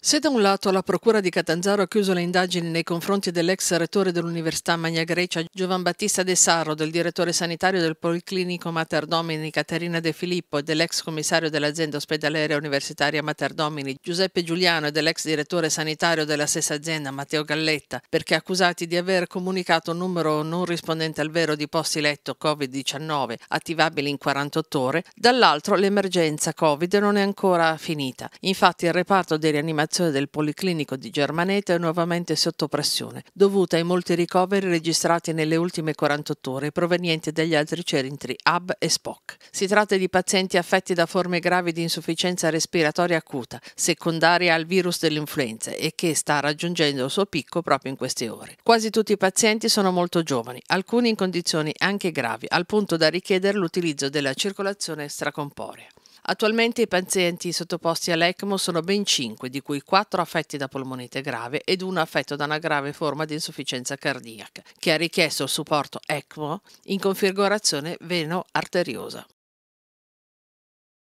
Se da un lato la Procura di Catanzaro ha chiuso le indagini nei confronti dell'ex rettore dell'Università Magna Grecia Giovan Battista De Sarro, del direttore sanitario del Policlinico Mater Domini Caterina De Filippo e dell'ex commissario dell'azienda ospedaliera universitaria Mater Domini Giuseppe Giuliano e dell'ex direttore sanitario della stessa azienda Matteo Galletta, perché accusati di aver comunicato un numero non rispondente al vero di posti letto Covid-19 attivabili in 48 ore, dall'altro l'emergenza Covid non è ancora finita. Infatti il reparto dei rianimatori dotazione del Policlinico di Germaneta è nuovamente sotto pressione, dovuta ai molti ricoveri registrati nelle ultime 48 ore provenienti dagli altri centri HUB e SPOC. Si tratta di pazienti affetti da forme gravi di insufficienza respiratoria acuta, secondaria al virus dell'influenza e che sta raggiungendo il suo picco proprio in queste ore. Quasi tutti i pazienti sono molto giovani, alcuni in condizioni anche gravi, al punto da richiedere l'utilizzo della circolazione extracorporea. Attualmente i pazienti sottoposti all'ECMO sono ben 5, di cui 4 affetti da polmonite grave ed uno affetto da una grave forma di insufficienza cardiaca, che ha richiesto il supporto ECMO in configurazione veno-arteriosa.